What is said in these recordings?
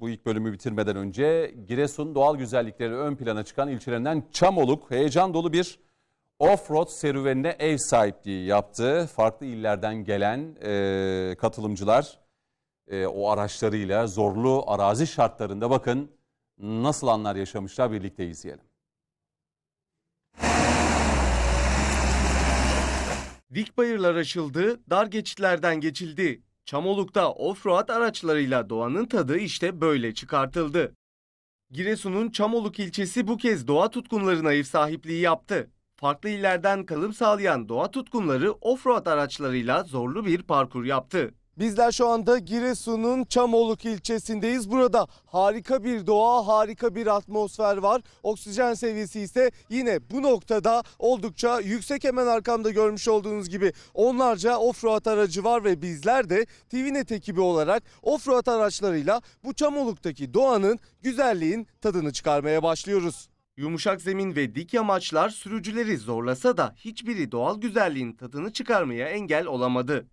Bu ilk bölümü bitirmeden önce Giresun doğal güzellikleri ön plana çıkan ilçelerinden Çamoluk heyecan dolu bir off-road serüvenine ev sahipliği yaptı. Farklı illerden gelen e, katılımcılar e, o araçlarıyla zorlu arazi şartlarında bakın nasıl anlar yaşamışlar birlikte izleyelim. Dik bayırlar aşıldı, dar geçitlerden geçildi. Çamoluk'ta off-road araçlarıyla doğanın tadı işte böyle çıkartıldı. Giresun'un Çamoluk ilçesi bu kez doğa tutkunlarına ev sahipliği yaptı. Farklı illerden kalım sağlayan doğa tutkunları off-road araçlarıyla zorlu bir parkur yaptı. Bizler şu anda Giresun'un Çamoluk ilçesindeyiz. Burada harika bir doğa, harika bir atmosfer var. Oksijen seviyesi ise yine bu noktada oldukça yüksek. Hemen arkamda görmüş olduğunuz gibi onlarca offroad aracı var ve bizler de TVNet e ekibi olarak offroad araçlarıyla bu Çamoluk'taki doğanın, güzelliğin tadını çıkarmaya başlıyoruz. Yumuşak zemin ve dik yamaçlar sürücüleri zorlasa da hiçbiri doğal güzelliğin tadını çıkarmaya engel olamadı.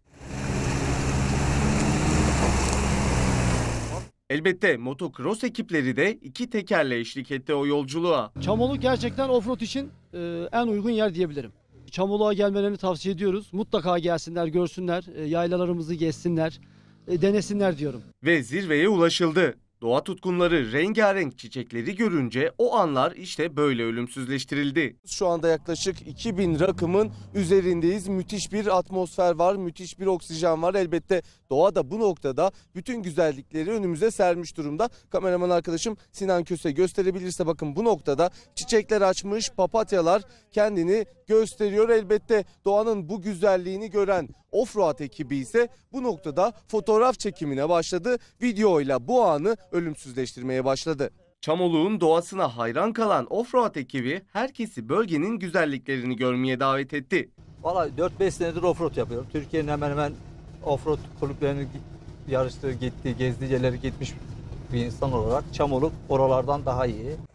Elbette motocross ekipleri de iki tekerle eşlik etti o yolculuğa. Çamolu gerçekten offroad için e, en uygun yer diyebilirim. Çamoluğa gelmelerini tavsiye ediyoruz. Mutlaka gelsinler, görsünler, e, yaylalarımızı gezsinler, e, denesinler diyorum. Ve zirveye ulaşıldı. Doğa tutkunları rengarenk çiçekleri görünce o anlar işte böyle ölümsüzleştirildi. Şu anda yaklaşık 2000 rakımın üzerindeyiz. Müthiş bir atmosfer var, müthiş bir oksijen var. Elbette doğa da bu noktada bütün güzellikleri önümüze sermiş durumda. Kameraman arkadaşım Sinan Köse gösterebilirse bakın bu noktada çiçekler açmış, papatyalar kendini gösteriyor. Elbette doğanın bu güzelliğini gören Offroad ekibi ise bu noktada fotoğraf çekimine başladı. Videoyla bu anı ölümsüzleştirmeye başladı. Çamoluk'un doğasına hayran kalan Offroad ekibi herkesi bölgenin güzelliklerini görmeye davet etti. Valla 4-5 senedir offroad yapıyorum. Türkiye'nin hemen hemen offroad kulüplerinin yarıştığı, gitti gezdiği yerleri gitmiş bir insan olarak Çamoluk oralardan daha iyi.